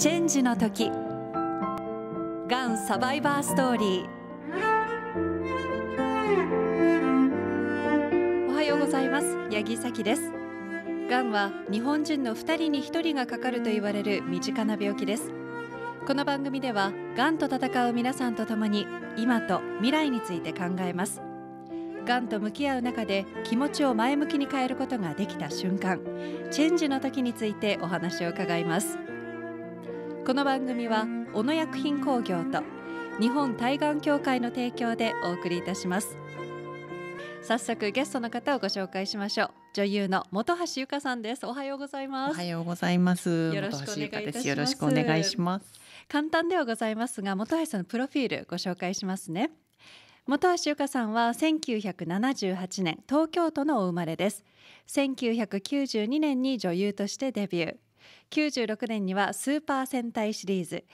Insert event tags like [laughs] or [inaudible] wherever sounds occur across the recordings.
チェンジの時がんサバイバーストーリーおはようございます八木咲ですがんは日本人の2人に1人がかかると言われる身近な病気ですこの番組ではがんと戦う皆さんとともに今と未来について考えますがんと向き合う中で気持ちを前向きに変えることができた瞬間チェンジの時についてお話を伺いますこの番組は小野薬品工業と日本対岸協会の提供でお送りいたします早速ゲストの方をご紹介しましょう女優の本橋由香さんですおはようございますおはようございますよろしくお願いいたしますよろしくお願いします簡単ではございますが本橋さんのプロフィールご紹介しますね本橋由香さんは1978年東京都のお生まれです1992年に女優としてデビュー96年にはスーパー戦隊シリーズ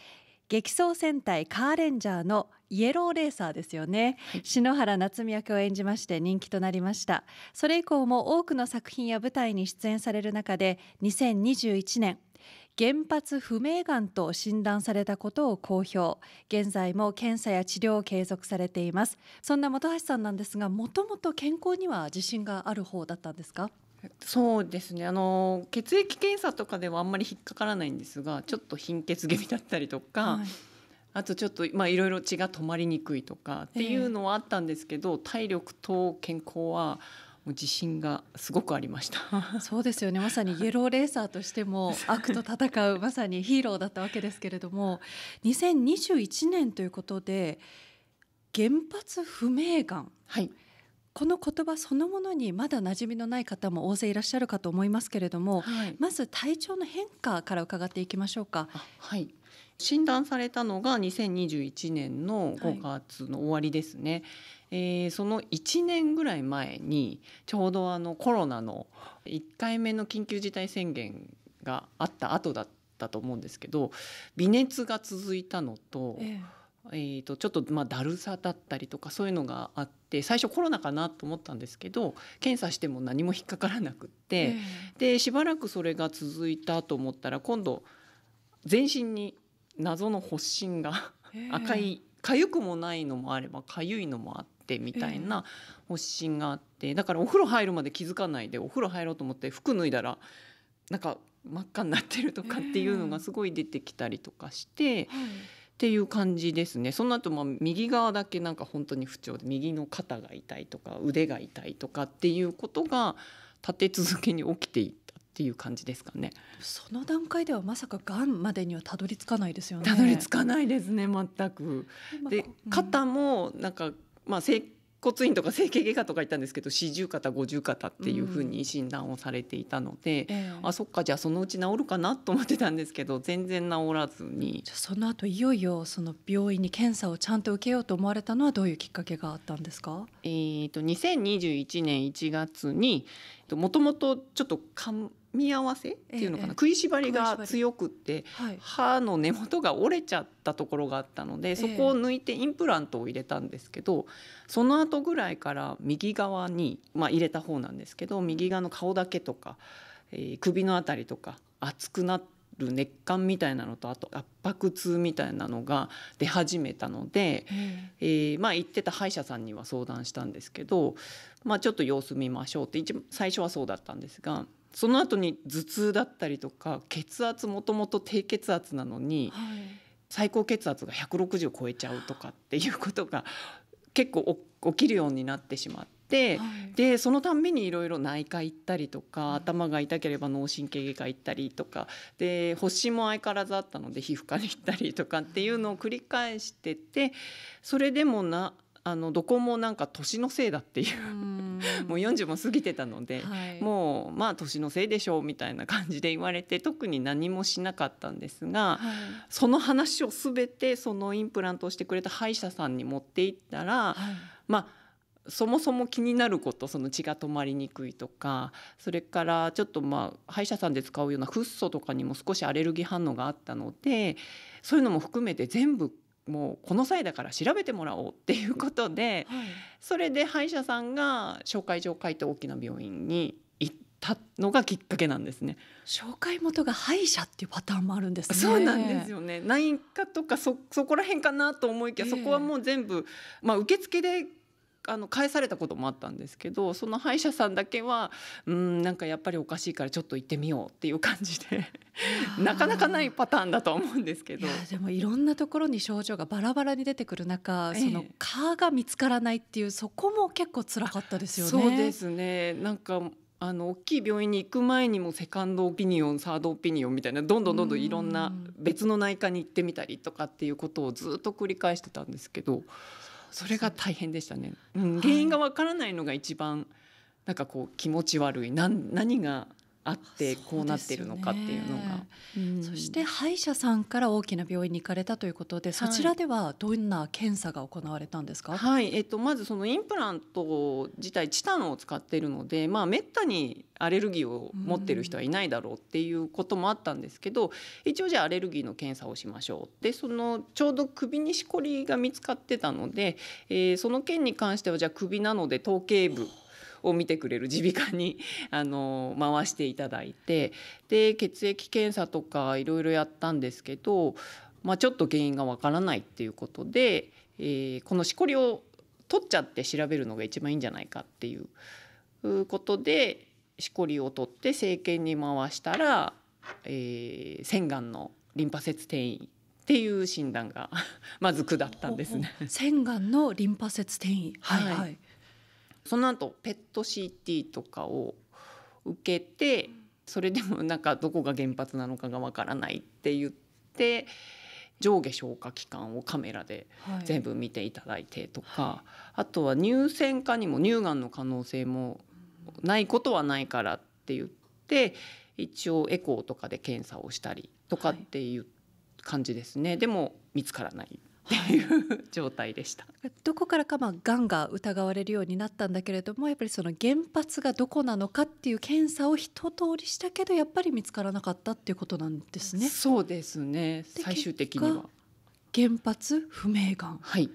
激走戦隊カーレンジャーのイエローレーサーですよね、はい、篠原夏実役を演じまして人気となりましたそれ以降も多くの作品や舞台に出演される中で2021年原発不明がんと診断されたことを公表現在も検査や治療を継続されていますそんな本橋さんなんですがもともと健康には自信がある方だったんですかそうですねあの血液検査とかではあんまり引っかからないんですがちょっと貧血気味だったりとか、はい、あとちょっといろいろ血が止まりにくいとかっていうのはあったんですけど、えー、体力と健康はもう自信がすごくありました [laughs] そうですよねまさにイエローレーサーとしても [laughs] 悪と戦うまさにヒーローだったわけですけれども2021年ということで原発不明がん、はい、この言葉そのものにまだ馴染みのない方も大勢いらっしゃるかと思いますけれども、はい、まず体調の変化から伺っていきましょうか。はい診断されたのが2021年の5月の終わりですね、はい、えー、その1年ぐらい前にちょうどあのコロナの1回目の緊急事態宣言があった後だったと思うんですけど微熱が続いたのと。えーえーと、ちょっとまあだるさだったりとかそういうのがあって最初コロナかなと思ったんですけど検査しても何も引っかからなくって、えー、でしばらくそれが続いたと思ったら今度全身に謎の発疹が、えー、赤い痒くもないのもあれば痒いのもあってみたいな発疹があって、だからお風呂入るまで気づかないでお風呂入ろうと思って服脱いだらなんか真っ赤になってるとかっていうのがすごい出てきたりとかして。えーっていう感じですねその後ま右側だけなんか本当に不調で右の肩が痛いとか腕が痛いとかっていうことが立て続けに起きていったっていう感じですかねその段階ではまさかがんまでにはたどり着かないですよねたどり着かないですね全く。で肩もなんかまあ、整骨院とか整形外科とか行ったんですけど四十肩五十肩っていうふうに診断をされていたので、うんえあそっかじゃあそのうち治るかなと思ってたんですけど全然治らずにじゃその後いよいよその病院に検査をちゃんと受けようと思われたのはどういうきっかけがあったんですか、えっと、2021年1月にもともとちょっとみ合わせっていうのかな、ええ、食いしばりが強くって、はい、歯の根元が折れちゃったところがあったので、そこを抜いてインプラントを入れたんですけどその後ぐらいから右側に、まあ、入れた方なんですけど右側の顔だけとか、えー、首の辺りとか熱くなって。る熱感みたいなのとあと圧迫痛みたいなのが出始めたので、うん、えー、まあ、行ってた歯医者さんには相談したんですけど、まあ、ちょっと様子見ましょうって一最初はそうだったんですがその後に頭痛だったりとか血圧もともと低血圧なのに、はい、最高血圧が160超えちゃうとかっていうことが結構起きるようになってしまって。、はい、でそのたんびにいろいろ内科行ったりとか頭が痛ければ脳神経外科行ったりとかで発疹も相変わらずあったので皮膚科に行ったりとかっていうのを繰り返しててそれでもなあのどこもなんか年のせいだっていう。う [laughs] もう40も過ぎてたので、はい、もうまあ年のせいでしょうみたいな感じで言われて特に何もしなかったんですが、はい、その話を全てそのインプラントをしてくれた歯医者さんに持っていったら、はい、まあそもそも気になることその血が止まりにくいとかそれからちょっとまあ歯医者さんで使うようなフッ素とかにも少しアレルギー反応があったのでそういうのも含めて全部もうこの際だから調べてもらおうっていうことで、はい、それで歯医者さんが紹介状を書いて大きな病院に行ったのがきっかけなんですね。紹介元が歯医者っていうパターンもあるんです、ね、そうなんですよね。内科とかそそこら辺かなと思いきや、そこはもう全部まあ受付であの返されたこともあったんですけどその歯医者さんだけはうんなんかやっぱりおかしいからちょっと行ってみようっていう感じでなかなかないパターンだと思うんですけどでもいろんなところに症状がバラバラに出てくる中、その蚊が見つからないっていうそこも結構辛かったですよね。そうですねなんかあの大きい病院に行く前にもセカンドオピニオンサードオピニオンみたいなどんどんどんどんいろんな別の内科に行ってみたりとかっていうことをずっと繰り返してたんですけど。それが大変でしたね、うん、原因がわからないのが一番なんかこう気持ち悪い何何があってこうなってるのかっていうのがそ、ねうん、そして歯医者さんから大きな病院に行かれたということで、はい、そちらではどんな検査が行われたんですか、はいえっと、まずそのインプラント自体チタンを使っているので、まあ、めったにアレルギーを持ってる人はいないだろうっていうこともあったんですけど、うん、一応じゃあアレルギーの検査をしましょうでそのちょうど首にしこりが見つかってたので、えー、その件に関してはじゃあ首なので頭頸部を見てくれる耳鼻科に [laughs] あの回していただいてで血液検査とかいろいろやったんですけど、まあ、ちょっと原因がわからないっていうことで、えー、このしこりを取っちゃって調べるのが一番いいんじゃないかっていうことでしこりを取って生検に回したら、えー、洗顔のリンパ節転移っていう診断が [laughs] まず下ったんですね。洗顔のリンパ節転移、はい、はい、その後ペット CT とかを受けてそれでもなんかどこが原発なのかがわからないって言って上下消化器官をカメラで全部見ていただいてとか、はい、あとは乳腺科にも乳がんの可能性もないことはないからって言って一応エコーとかで検査をしたりとかっていう感じですね、はい、でも見つからないっていう状態でした、どこからかまあがんが疑われるようになったんだけれどもやっぱりその原発がどこなのかっていう検査を一通りしたけどやっぱり見つからなかったっていうことなんですね。そうですね最終的には原発不明がん、はい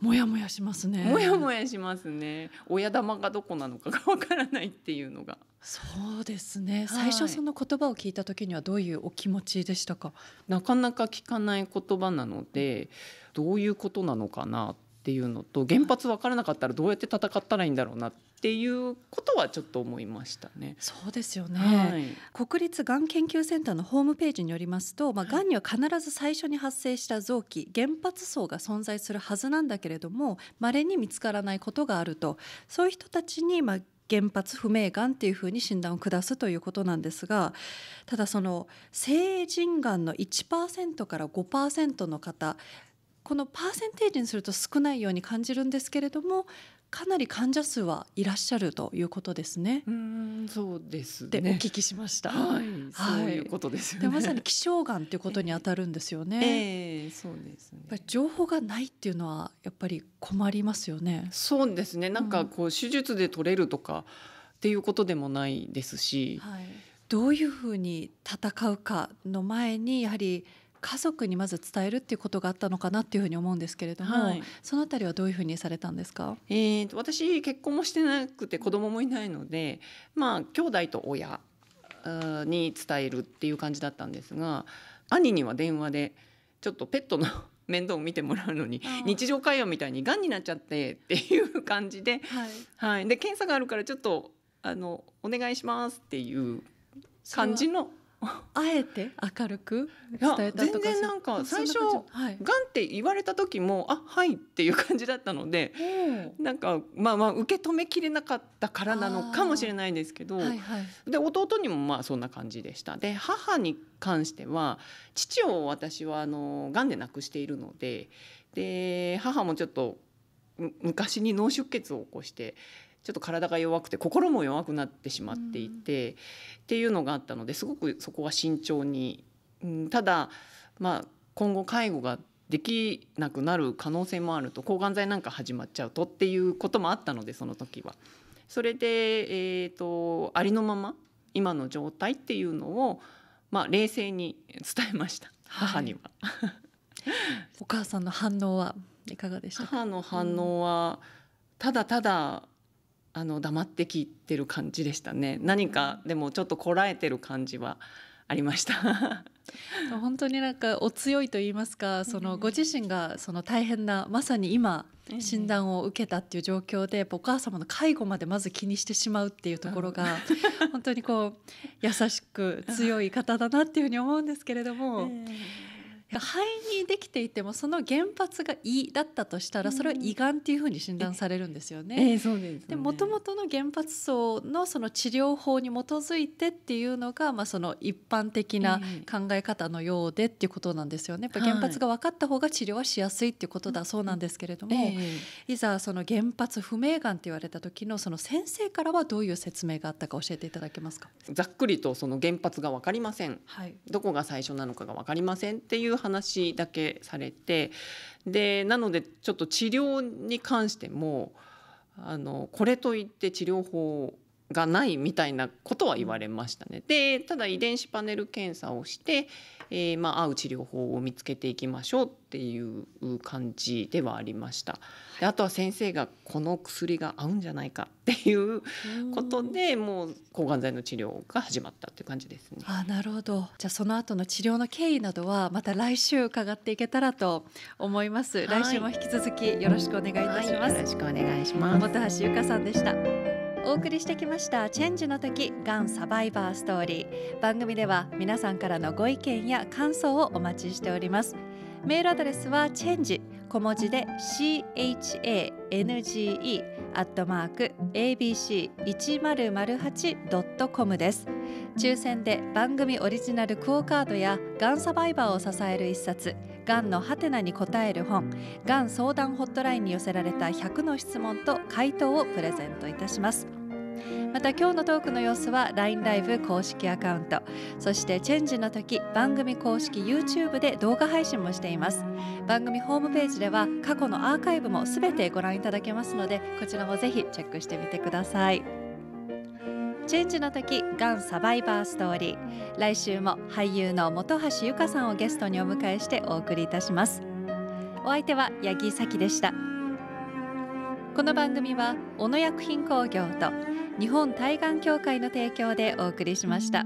もやもやしますね。もやもやしますね。親玉がどこなのかがわからないっていうのが。そうですね、はい、最初その言葉を聞いた時にはどういうお気持ちでしたかなかなか聞かない言葉なのでどういうことなのかなっていうのと原発分からなかったらどうやって戦ったらいいんだろうなっていうことはちょっと思いましたね。そうですよね、はい、国立がん研究センターのホームページによりますと、まあ、がんには必ず最初に発生した臓器原発層が存在するはずなんだけれどもまれに見つからないことがあるとそういう人たちに、まあ、原発不明がんっていうふうに診断を下すということなんですがただその成人がんの1%から5%の方このパーセンテージにすると少ないように感じるんですけれどもかなり患者数はいらっしゃるということですね。うんそうですね。でお聞きしました。はい、はい、そういうことですよね。でまさに希少癌んということにあたるんですよね。[laughs] ええー、そうですね。情報がないっていうのはやっぱり困りますよね。そうですね。なんかこう、手術で取れるとかっていうことでもないですし、はい、どういうふうに戦うかの前にやはり家族にまず伝えるっていうことがあったのかなっていうふうに思うんですけれども、はい、そのあたりはどういうふうにされたんですか、えー私結婚もしてなくて子供もいないのでまあ兄弟と親に伝えるっていう感じだったんですが兄には電話でちょっとペットの [laughs] 面倒を見てもらうのに日常会話みたいにがんになっちゃってっていう感じで,、はい、はい、で検査があるからちょっとあのお願いしますっていう感じのあえて明るく伝えたとか全然なんか最初がんって言われた時もあはいっていう感じだったのでなんかまあまあ受け止めきれなかったからなのかもしれないんですけど、はいはい、で弟にもまあそんな感じでした。で母に関しては父を私はあのがんで亡くしているのでで母もちょっと昔に脳出血を起こしてちょっと体が弱くて心も弱くなってしまっていて、うん、っていうのがあったのですごくそこは慎重に、うん、ただ、まあ、今後介護ができなくなる可能性もあると抗がん剤なんか始まっちゃうとっていうこともあったのでその時は。それで、えーと、ありのまま今の状態っていうのを、まあ、冷静に伝えました母には、はい、お母さんの反応はいかがでしたか母の反応は、ただただあの黙って聞いてる感じでしたね何かでもちょっとこらえてる感じはありました [laughs] 本当になんかお強いと言いますかそのご自身がその大変なまさに今診断を受けたっていう状況でお母様の介護までまず気にしてしまうっていうところが本当にこう優しく強い方だなっていうふうに思うんですけれども。[laughs] えー肺にできていてもその原発が胃だったとしたらそれは胃がんっていうふうに診断されるんですよね。えー、そうです、ね、で元々の原発層のその治療法に基づいてっていうのが、まあ、その一般的な考え方のようでっていうことなんですよね。やっぱ原発が分かった方が治療はしやすいっていうことだそうなんですけれども、えー、いざその原発不明がんって言われた時のその先生からはどういう説明があったか教えていただけますかざっくりとその原発が分かりません、はい、どこが最初なのかが分かりませんっていう話だけされてでなのでちょっと治療に関してもあのこれといって治療法がないみたいなことは言われましたね。でただ遺伝子パネル検査をして、えー、まあ、合う治療法を見つけていきましょうっていう感じではありました。であとは先生がこの薬が合うんじゃないかっていうことでもう抗がん剤の治療が始まったっていう感じですね。あなるほどじゃあその後の治療の経緯などはまた来週伺っていけたらと思います。来週も引き続きよろしくお願いいたします。はい、よろしくお願いします。本橋由香さんでした。お送りしてきました「チェンジの時がんサバイバーストーリー」番組では皆さんからのご意見や感想をお待ちしておりますメールアドレスはチェンジ小文字で CHANGE アットマーク ABC1008.com です抽選で番組オリジナルクオカードやがんサバイバーを支える一冊がんのハテナに答える本がん相談ホットラインに寄せられた100の質問と回答をプレゼントいたしますた今日のトークの様子は LINE ライブ公式アカウントそしてチェンジの時番組公式 YouTube で動画配信もしています番組ホームページでは過去のアーカイブもすべてご覧いただけますのでこちらもぜひチェックしてみてくださいチェンジの時がんサバイバーストーリー来週も俳優の本橋由香さんをゲストにお迎えしてお送りいたしますお相手は八木咲でしたこの番組は小野薬品工業と日本対岸協会の提供でお送りしました。